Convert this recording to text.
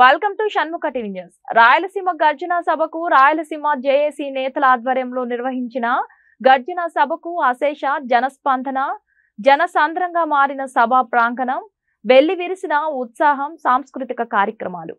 welcome to Shanmukha TV news Rayalaseema గర్జన సభకు Rayalaseema JAC నేతల ఆధ్వర్యంలో నిర్వహించిన గర్జన సభకు అశేష జనస్పందన జనసాంద్రంగా మారిన సభా ప్రాంగణం వెళ్లి విరిసిన ఉత్సాహం సాంస్కృతిక కార్యక్రమాలు